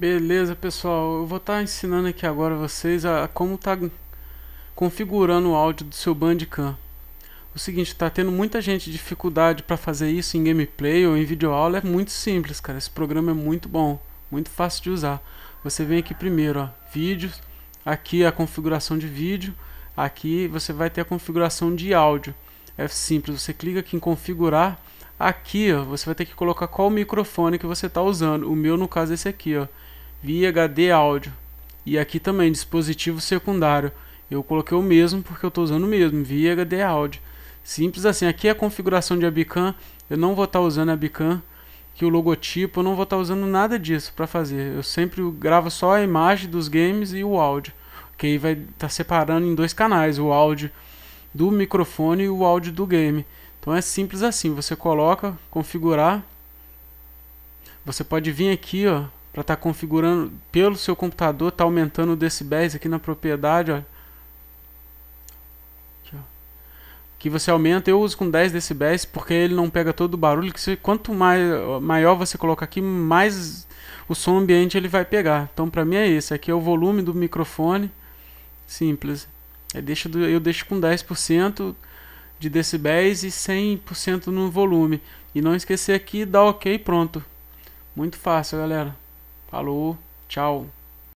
Beleza, pessoal. Eu vou estar tá ensinando aqui agora vocês a, como tá configurando o áudio do seu Bandicam. O seguinte, está tendo muita gente dificuldade para fazer isso em gameplay ou em videoaula. É muito simples, cara. Esse programa é muito bom, muito fácil de usar. Você vem aqui primeiro, ó, vídeos. Aqui a configuração de vídeo. Aqui você vai ter a configuração de áudio. É simples. Você clica aqui em configurar. Aqui, ó, você vai ter que colocar qual microfone que você está usando. O meu, no caso, é esse aqui, ó via HD áudio. E aqui também, dispositivo secundário. Eu coloquei o mesmo porque eu estou usando o mesmo, via HD áudio. Simples assim. Aqui é a configuração de Abicam. Eu não vou estar tá usando a Abicam, que o logotipo, eu não vou estar tá usando nada disso para fazer. Eu sempre gravo só a imagem dos games e o áudio. Que aí vai estar tá separando em dois canais, o áudio do microfone e o áudio do game. Então é simples assim, você coloca, configurar. Você pode vir aqui, ó, para estar tá configurando pelo seu computador, estar tá aumentando decibéis aqui na propriedade, ó. Aqui, ó. Que você aumenta, eu uso com 10 decibéis porque ele não pega todo o barulho, que você, quanto mais, maior você colocar aqui, mais o som ambiente ele vai pegar. Então para mim é esse, aqui é o volume do microfone, simples. Eu é, deixo, eu deixo com 10% de decibéis e 100% no volume. E não esquecer aqui, dá ok, pronto. Muito fácil, galera. Falou, tchau.